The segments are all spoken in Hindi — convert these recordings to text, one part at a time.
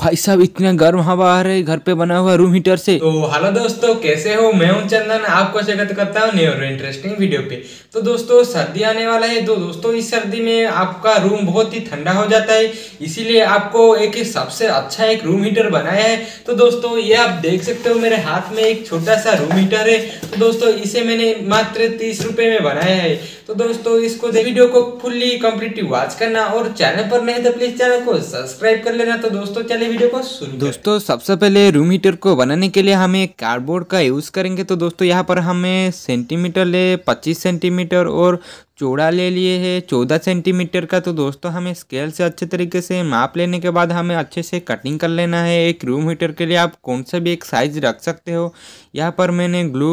भाई साहब इतना गर्म हवा आ रहा है घर पे बना हुआ रूम हीटर से तो हेलो दोस्तों कैसे हो मैं हूँ चंदन आपको स्वागत करता हूँ न्यू इंटरेस्टिंग वीडियो पे तो दोस्तों सर्दी आने वाला है तो दोस्तों इस सर्दी में आपका रूम बहुत ही ठंडा हो जाता है इसीलिए आपको एक सबसे अच्छा एक रूम हीटर बनाया है तो दोस्तों ये आप देख सकते हो मेरे हाथ में एक छोटा सा रूम हीटर है तो दोस्तों इसे मैंने मात्र तीस रुपये में बनाया है तो दोस्तों इसको वीडियो को फुल्ली कम्प्लीटली वॉच करना और चैनल पर नहीं तो प्लीज चैनल को सब्सक्राइब कर लेना तो दोस्तों चले वीडियो को शुरू दोस्तों सबसे पहले रूम हीटर को बनाने के लिए हमें कार्डबोर्ड का यूज करेंगे तो दोस्तों यहाँ पर हमें सेंटीमीटर ले पच्चीस सेंटीमीटर और चौड़ा ले लिए है चौदह सेंटीमीटर का तो दोस्तों हमें स्केल से अच्छे तरीके से माप लेने के बाद हमें अच्छे से कटिंग कर लेना है एक रूम हीटर के लिए आप कौन सा भी एक साइज़ रख सकते हो यहाँ पर मैंने ग्लू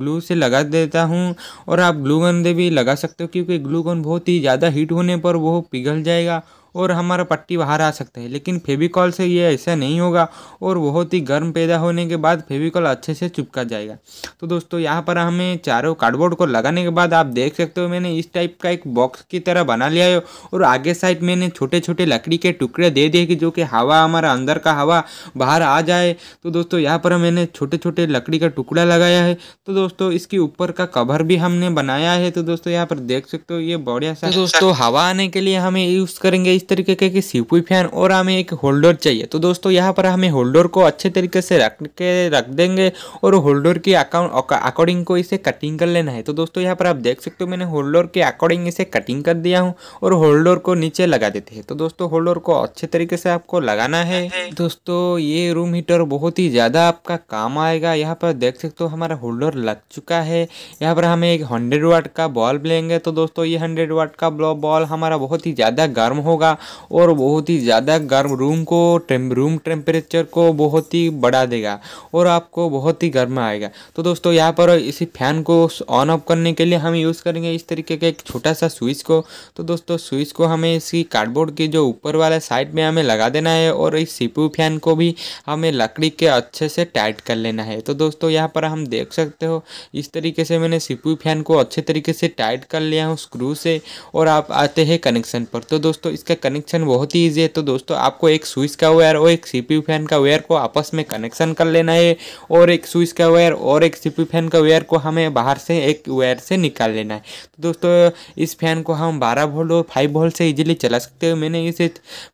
ग्लू से लगा देता हूँ और आप ग्लू गन भी लगा सकते हो क्योंकि ग्लू गन बहुत ही ज़्यादा हीट होने पर वो पिघल जाएगा और हमारा पट्टी बाहर आ सकता है लेकिन फेविकॉल से ये ऐसा नहीं होगा और बहुत ही गर्म पैदा होने के बाद फेविकॉल अच्छे से चिपका जाएगा तो दोस्तों यहाँ पर हमें चारों कार्डबोर्ड को लगाने के बाद आप देख सकते हो मैंने इस टाइप का एक बॉक्स की तरह बना लिया है और आगे साइड मैंने छोटे छोटे लकड़ी के टुकड़े दे दिए कि जो कि हवा हमारा अंदर का हवा बाहर आ जाए तो दोस्तों यहाँ पर मैंने छोटे छोटे लकड़ी का टुकड़ा लगाया है तो दोस्तों इसके ऊपर का कवर भी हमने बनाया है तो दोस्तों यहाँ पर देख सकते हो ये बढ़िया सा तो दोस्तों हवा आने के लिए हमें यूज़ करेंगे इस तरीके के कि सीपी फैन और हमें एक होल्डर चाहिए तो दोस्तों यहाँ पर हमें होल्डर को अच्छे तरीके से रख के रख देंगे और होल्डर के अकाउंट अकॉर्डिंग को इसे कटिंग कर लेना है तो दोस्तों यहाँ पर आप देख सकते हो मैंने होल्डर के अकॉर्डिंग इसे कटिंग कर दिया हूँ और होल्डर को नीचे लगा देते हैं तो दोस्तों होल्डर को अच्छे तरीके से आपको लगाना है दोस्तों ये रूम हीटर बहुत ही ज़्यादा आपका काम आएगा यहाँ पर देख सकते हो हमारा होल्डर लग चुका है यहाँ पर हमें एक हंड्रेड वाट का बॉल्ब लेंगे तो दोस्तों ये हंड्रेड वाट का बॉल हमारा बहुत ही ज़्यादा गर्म होगा होगा और बहुत ही ज़्यादा गर्म रूम को टेम रूम टेम्परेचर को बहुत ही बढ़ा देगा और आपको बहुत ही गर्म आएगा तो दोस्तों यहाँ पर इसी फैन को ऑन ऑफ करने के लिए हम यूज़ करेंगे इस तरीके का एक छोटा सा स्विच को तो दोस्तों स्विच को हमें इसी कार्डबोर्ड के जो ऊपर वाला साइड में हमें लगा देना है और इस सीपू फैन को भी हमें लकड़ी के अच्छे से टाइट कर लेना है तो दोस्तों यहाँ पर हम देख सकते हो इस तरीके से मैंने सीपू फैन को अच्छे तरीके से टाइट कर लिया हूँ स्क्रू से और आप आते हैं कनेक्शन पर तो दोस्तों इसका कनेक्शन बहुत ही ईजी है तो दोस्तों आपको एक स्विच का वायर और एक सीपी फैन का वायर को आपस में कनेक्शन कर लेना है और एक स्विच का वायर और एक सीपी फैन का वायर को हमें बाहर से एक वायर से निकाल लेना है तो दोस्तों इस फैन को हम बारह वोल्ट और फाइव वोल्ट से ईजिली चला सकते हो मैंने इसे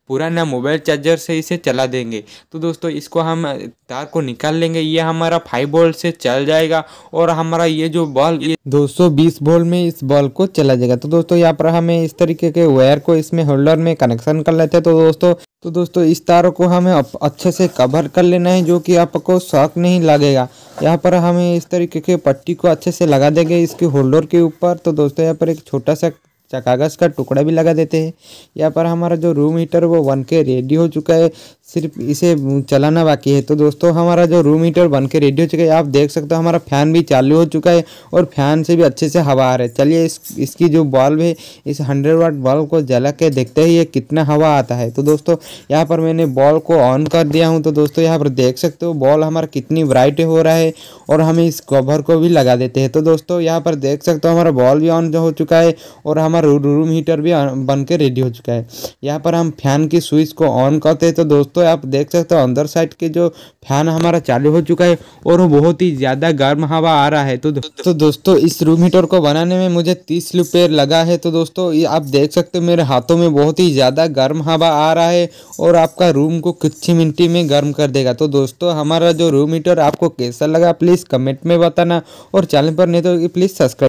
पुराना मोबाइल चार्जर से इसे चला देंगे तो दोस्तों इसको हम तार को निकाल लेंगे ये हमारा फाइव वोल्ट से चल जाएगा और हमारा ये जो बॉल ये बीस वोल्ट में इस बॉल को चला जाएगा तो दोस्तों यहाँ पर हमें इस तरीके के वायर को इसमें होल्डर में में कनेक्शन कर लेते हैं तो दोस्तों तो दोस्तों इस तार को हमें अच्छे से कवर कर लेना है जो कि आपको शॉक नहीं लगेगा यहाँ पर हमें इस तरीके के पट्टी को अच्छे से लगा देंगे इसके होल्डर के ऊपर तो दोस्तों यहाँ पर एक छोटा सा कागज़ का टुकड़ा भी लगा देते हैं यहाँ पर हमारा जो रूम हीटर वो वन के रेडी हो चुका है सिर्फ इसे चलाना बाकी है तो दोस्तों हमारा जो रूम हीटर बन के रेडी हो चुका है आप देख सकते हो हमारा फ़ैन भी चालू हो चुका है और फैन से भी अच्छे से हवा आ रहा है चलिए इस इसकी जो बल्ब है इस हंड्रेड वाट बल्ब को जला के देखते ही ये कितना हवा आता है तो दोस्तों यहाँ पर मैंने बॉल को ऑन कर दिया हूँ तो दोस्तों यहाँ पर देख सकते हो बॉल हमारा कितनी ब्राइट हो रहा है और हम इस कवर को भी लगा देते हैं तो दोस्तों यहाँ पर देख सकते हो हमारा बॉल भी ऑन हो चुका है और हमारा रूम हीटर भी बन के रेडी हो चुका है यहाँ पर हम फैन की स्विच को ऑन करते हैं तो दोस्तों दोस्तों आप देख सकते हो अंदर साइड के जो फैन हमारा चालू हो चुका है और वो बहुत ही ज़्यादा गर्म हवा आ रहा है तो तो दोस्तों इस रूम हीटर को बनाने में मुझे तीस रुपये लगा है तो दोस्तों ये आप देख सकते हो मेरे हाथों में बहुत ही ज़्यादा गर्म हवा आ रहा है और आपका रूम को कुछ ही मिनटी में गर्म कर देगा तो दोस्तों हमारा जो रूम हीटर आपको कैसा लगा प्लीज़ कमेंट में बताना और चैनल पर नहीं तो प्लीज़ सब्सक्राइब